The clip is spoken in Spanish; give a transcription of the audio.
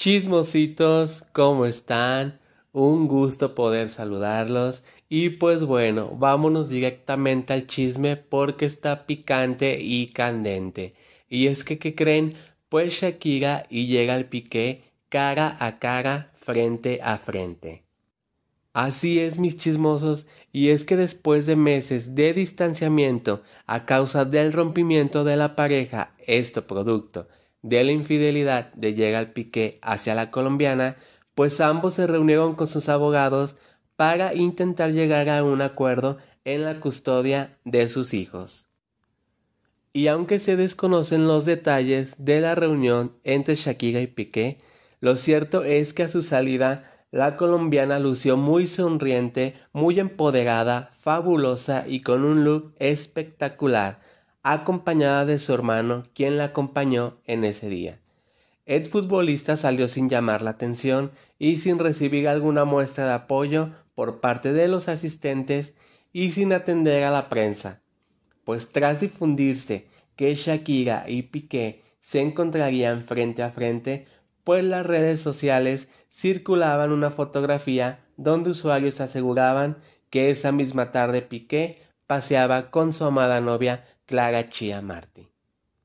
Chismositos, ¿cómo están? Un gusto poder saludarlos. Y pues bueno, vámonos directamente al chisme porque está picante y candente. Y es que, ¿qué creen? Pues Shakira y llega al piqué cara a cara, frente a frente. Así es, mis chismosos, y es que después de meses de distanciamiento a causa del rompimiento de la pareja, esto producto de la infidelidad de al Piqué hacia la colombiana, pues ambos se reunieron con sus abogados para intentar llegar a un acuerdo en la custodia de sus hijos. Y aunque se desconocen los detalles de la reunión entre Shakira y Piqué, lo cierto es que a su salida la colombiana lució muy sonriente, muy empoderada, fabulosa y con un look espectacular, acompañada de su hermano, quien la acompañó en ese día. El futbolista salió sin llamar la atención y sin recibir alguna muestra de apoyo por parte de los asistentes y sin atender a la prensa, pues tras difundirse que Shakira y Piqué se encontrarían frente a frente, pues las redes sociales circulaban una fotografía donde usuarios aseguraban que esa misma tarde Piqué paseaba con su amada novia Clara Chia Marti.